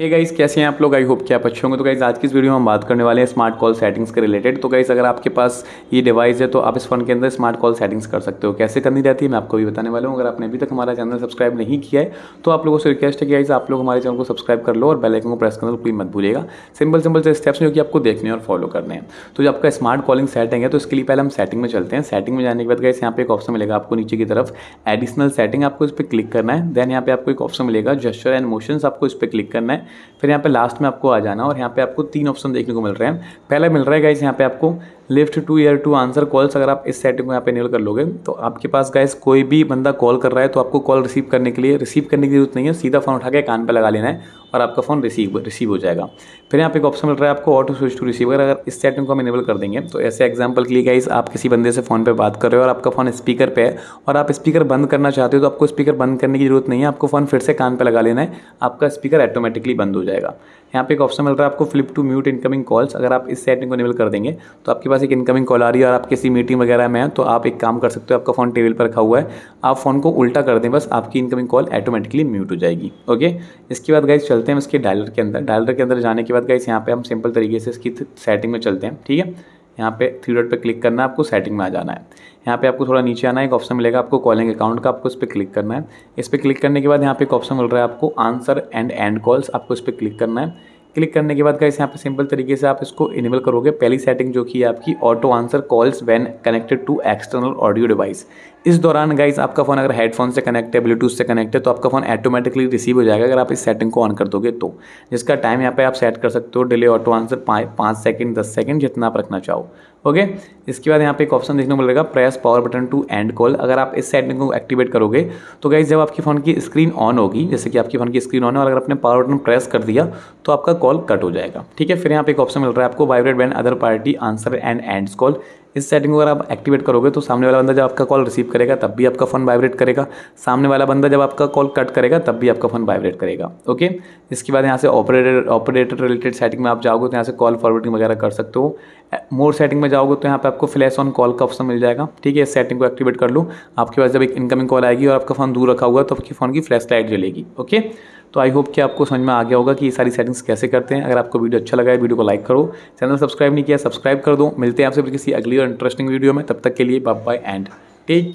हे hey guys कैसे हैं आप लोग आई होप कि आप अच्छे होंगे तो गाइस आज की इस वीडियो में हम बात करने वाले हैं स्मार्ट कॉल सेटिंग्स के रिलेटेड तो गाइस अगर आपके पास ये डिवाइस है तो आप इस फोन के अंदर स्मार्ट कॉल सेटिंग्स कर सकते हो कैसे करनी रहती है मैं आपको भी बताने वाला हूँ अगर आपने अभी तक हमारा चैनल सब्सक्राइब नहीं किया है तो आप लोगों से रिक्वेस्ट है कि गाइस आप लोग हमारे चैनल को सब्सक्राइब कर लो और बेलाइकन को प्रेस करना कोई मत भूलेगा सिंपल सिंपल से स्टेप्स जो कि आपको देखने और फॉलो करने हैं तो जो आपका स्मार्ट कॉलिंग सेटिंग है तो इसके लिए पहले हम सेटिंग में चलते हैं सेटिंग में जाने के बाद गाइस यहाँ पे एक ऑप्शन मिलेगा आपको नीचे की तरफ एडिशनल सेटिंग आपको इस पर क्लिक करना है देन यहाँ पे आपको एक ऑप्शन मिलेगा जस्चर एंड मोशन आपको इस पर क्लिक करना है फिर यहाँ पे लास्ट में आपको आ जाना और यहाँ पे आपको तीन ऑप्शन देखने को मिल रहे हैं पहला मिल रहा है गाइस यहाँ पे आपको lift to ear to answer calls अगर आप इस सेटिंग को यहाँ पे इनेबल कर लोगे तो आपके पास गाइस कोई भी बंदा कॉल कर रहा है तो आपको कॉल रिसीव करने के लिए रिसीव करने की जरूरत नहीं है सीधा फ़ोन उठा के कान पर लगा लेना है और आपका फ़ोन रिसीव रिसीव हो जाएगा फिर यहाँ पे एक ऑप्शन मिल रहा है आपको ऑटो स्विच टू रिसीवर अगर इस सेटिंग को हम इनेबल कर देंगे तो ऐसे एग्जाम्पल के लिए गाइज आप किसी बंदे से फ़ोन पर बात कर रहे हो और आपका फ़ोन स्पीकर पर है और आप स्पीकर बंद करना चाहते हो तो आपको स्पीकर बंद करने की जरूरत नहीं है आपको फ़ोन फिर से कान पर लगा लेना है आपका स्पीकर ऑटोमेटिकली बंद हो जाएगा यहाँ पे एक ऑप्शन मिल रहा है आपको flip to mute incoming calls अगर आप इस सेटिंग को इनेबल कर देंगे तो आपके पास एक इनकमिंग कॉल आ रही है और आप किसी मीटिंग वगैरह में हैं तो आप एक काम कर सकते हो आपका फ़ोन टेबल पर रखा हुआ है आप फ़ोन को उल्टा कर दें बस आपकी इनकमिंग कॉल ऑटोमेटिकली म्यूट हो जाएगी ओके इसके बाद गाइस चलते हैं इसके डायलर के अंदर डायलर के अंदर जाने के बाद गाइस यहाँ पे हम सिंपल तरीके से इसकी सेटिंग में चलते हैं ठीक है यहाँ पे थ्री डॉट पे क्लिक करना है आपको सेटिंग में आ जाना है यहाँ पे आपको थोड़ा नीचे आना है एक ऑप्शन मिलेगा आपको कॉलिंग अकाउंट का आपको इस पर क्लिक करना है इस पर क्लिक करने के बाद यहाँ पे एक ऑप्शन मिल रहा है आपको आंसर एंड एंड कॉल्स आपको इस पर क्लिक करना है क्लिक करने के बाद कैसे यहाँ पे सिंपल तरीके से आप इसको इनेबल करोगे पहली सेटिंग जो कि आपकी auto answer calls when connected to external audio device इस दौरान गाइज आपका फ़ोन अगर हेडफोन से कनेक्ट है ब्लूटूथ से कनेक्ट है तो आपका फ़ोन ऑटोमेटिकली रिसीव हो जाएगा अगर आप इस सेटिंग को ऑन कर दोगे तो जिसका टाइम यहाँ पे आप सेट कर सकते हो डिले ऑटो आंसर पाँच पाँच सेकेंड दस सेकेंड जितना आप रखना चाहो ओके इसके बाद यहाँ पे एक ऑप्शन देखने को मिलेगा press power button to end call अगर आप इस सेटिंग को एक्टिवेट करोगे तो गाइज जब आपकी फ़ोन की स्क्रीन ऑन होगी जैसे कि आपकी फ़ोन की स्क्रीन ऑन है और अगर आपने पावर बटन प्रेस कर दिया तो आपका कॉल कट हो जाएगा ठीक है फिर यहाँ पे एक ऑप्शन मिल रहा है आपको vibrate when other party answer and end call इस सेटिंग को अगर आप एक्टिवेट करोगे तो सामने वाला बंदा जब आपका कॉल रिसीव करेगा तब भी आपका फ़ोन वाइब्रेट करेगा सामने वाला बंदा जब आपका कॉल कट करेगा तब भी आपका फ़ोन वाइब्रेट करेगा ओके इसके बाद यहाँ से ऑपरेटर ऑपरेटर रिलेटेड सेटिंग में आप जाओगे तो यहाँ से कॉल फॉरवर्डिंग वगैरह कर सकते हो मोर सेटिंग में जाओगे तो यहाँ पर आपको फ्लैश ऑन कॉल का ऑप्शन मिल जाएगा ठीक है इस सेटिंग को एक्टिवेट कर लो आपके पास जब एक इनकमिंग कॉल आएगी और आपका फ़ोन दूर रखा हुआ तो आपकी फ़ोन की फ्लैश लाइट जलेगी ओके तो आई होप कि आपको समझ में आ गया होगा कि ये सारी सेटिंग्स कैसे करते हैं अगर आपको वीडियो अच्छा लगा है वीडियो को लाइक करो चैनल सब्सक्राइब नहीं किया सब्सक्राइब कर दो मिलते हैं आपसे किसी अगली और इंटरेस्टिंग वीडियो में तब तक के लिए बाय बाय एंड टेक